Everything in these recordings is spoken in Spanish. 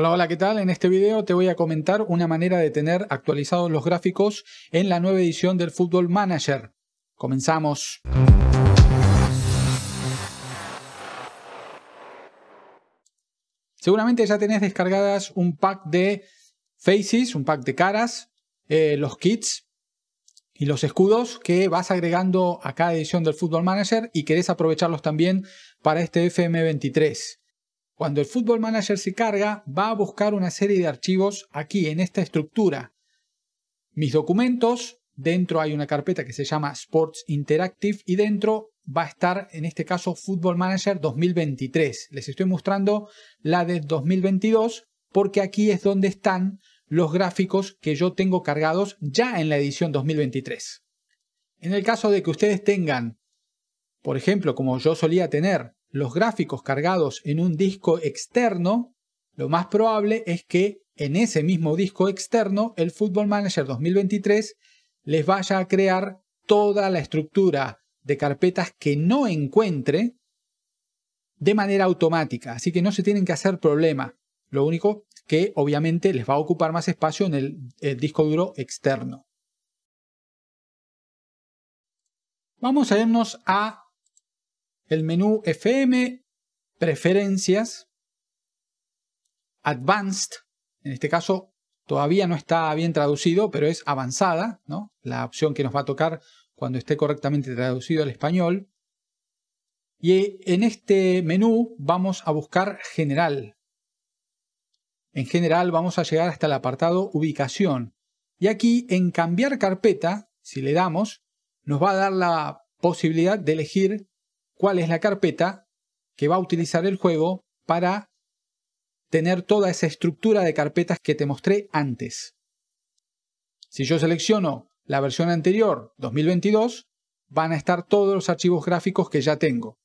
Hola, hola, ¿qué tal? En este video te voy a comentar una manera de tener actualizados los gráficos en la nueva edición del Football Manager. Comenzamos. Seguramente ya tenés descargadas un pack de faces, un pack de caras, eh, los kits y los escudos que vas agregando a cada edición del Football Manager y querés aprovecharlos también para este FM23. Cuando el Football Manager se carga, va a buscar una serie de archivos aquí en esta estructura. Mis documentos, dentro hay una carpeta que se llama Sports Interactive y dentro va a estar en este caso Football Manager 2023. Les estoy mostrando la de 2022 porque aquí es donde están los gráficos que yo tengo cargados ya en la edición 2023. En el caso de que ustedes tengan, por ejemplo, como yo solía tener, los gráficos cargados en un disco externo, lo más probable es que en ese mismo disco externo el Football Manager 2023 les vaya a crear toda la estructura de carpetas que no encuentre de manera automática, así que no se tienen que hacer problema. Lo único que obviamente les va a ocupar más espacio en el, el disco duro externo. Vamos a irnos a el menú FM, preferencias, advanced, en este caso todavía no está bien traducido, pero es avanzada, ¿no? la opción que nos va a tocar cuando esté correctamente traducido al español. Y en este menú vamos a buscar general. En general vamos a llegar hasta el apartado ubicación. Y aquí en cambiar carpeta, si le damos, nos va a dar la posibilidad de elegir cuál es la carpeta que va a utilizar el juego para tener toda esa estructura de carpetas que te mostré antes. Si yo selecciono la versión anterior, 2022, van a estar todos los archivos gráficos que ya tengo.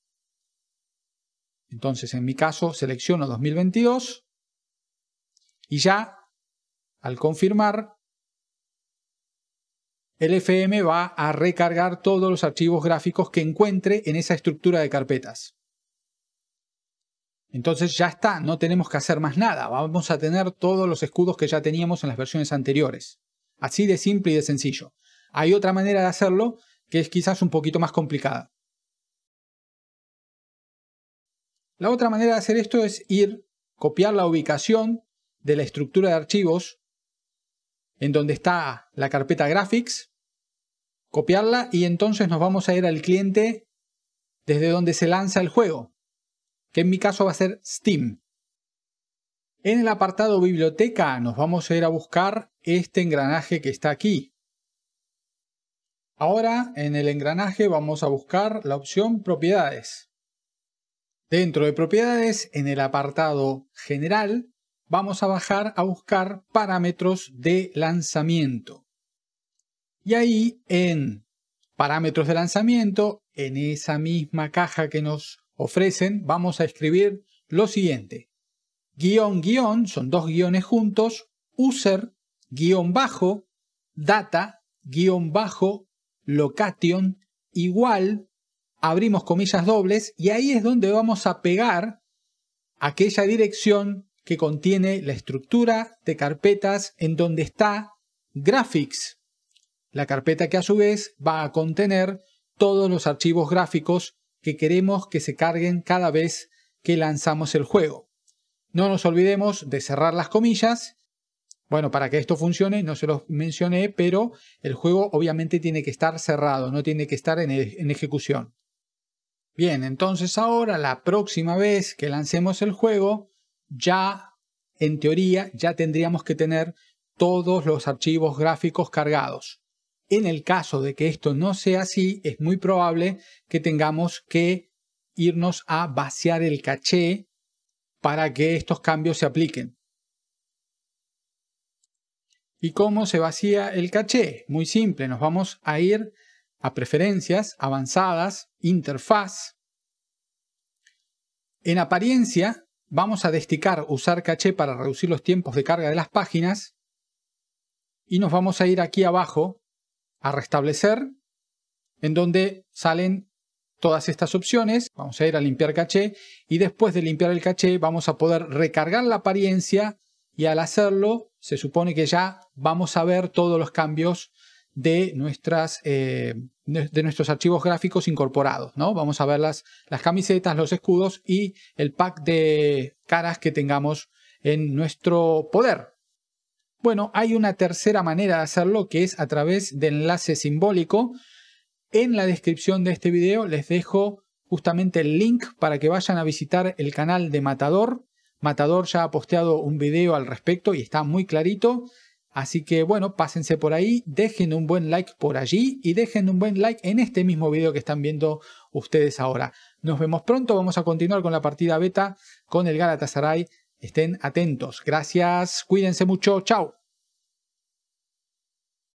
Entonces, en mi caso, selecciono 2022 y ya, al confirmar, el FM va a recargar todos los archivos gráficos que encuentre en esa estructura de carpetas. Entonces ya está, no tenemos que hacer más nada, vamos a tener todos los escudos que ya teníamos en las versiones anteriores. Así de simple y de sencillo. Hay otra manera de hacerlo que es quizás un poquito más complicada. La otra manera de hacer esto es ir, copiar la ubicación de la estructura de archivos en donde está la carpeta graphics copiarla y entonces nos vamos a ir al cliente desde donde se lanza el juego, que en mi caso va a ser Steam. En el apartado biblioteca nos vamos a ir a buscar este engranaje que está aquí. Ahora en el engranaje vamos a buscar la opción propiedades. Dentro de propiedades, en el apartado general, vamos a bajar a buscar parámetros de lanzamiento. Y ahí en parámetros de lanzamiento, en esa misma caja que nos ofrecen, vamos a escribir lo siguiente. Guión, guión, son dos guiones juntos, user, guión bajo, data, guión bajo, location, igual, abrimos comillas dobles y ahí es donde vamos a pegar aquella dirección que contiene la estructura de carpetas en donde está graphics la carpeta que a su vez va a contener todos los archivos gráficos que queremos que se carguen cada vez que lanzamos el juego. No nos olvidemos de cerrar las comillas. Bueno, para que esto funcione, no se los mencioné, pero el juego obviamente tiene que estar cerrado, no tiene que estar en, e-, en ejecución. Bien, entonces ahora la próxima vez que lancemos el juego, ya en teoría ya tendríamos que tener todos los archivos gráficos cargados. En el caso de que esto no sea así, es muy probable que tengamos que irnos a vaciar el caché para que estos cambios se apliquen. ¿Y cómo se vacía el caché? Muy simple, nos vamos a ir a preferencias, avanzadas, interfaz. En apariencia vamos a desticar usar caché para reducir los tiempos de carga de las páginas y nos vamos a ir aquí abajo a restablecer, en donde salen todas estas opciones. Vamos a ir a limpiar caché y después de limpiar el caché vamos a poder recargar la apariencia y al hacerlo se supone que ya vamos a ver todos los cambios de, nuestras, eh, de nuestros archivos gráficos incorporados. ¿no? Vamos a ver las camisetas, los escudos y el pack de caras que tengamos en nuestro poder. Bueno, hay una tercera manera de hacerlo que es a través de enlace simbólico. En la descripción de este video les dejo justamente el link para que vayan a visitar el canal de Matador. Matador ya ha posteado un video al respecto y está muy clarito. Así que bueno, pásense por ahí, dejen un buen like por allí y dejen un buen like en este mismo video que están viendo ustedes ahora. Nos vemos pronto, vamos a continuar con la partida beta con el Galatasaray Estén atentos. Gracias. Cuídense mucho. Chao.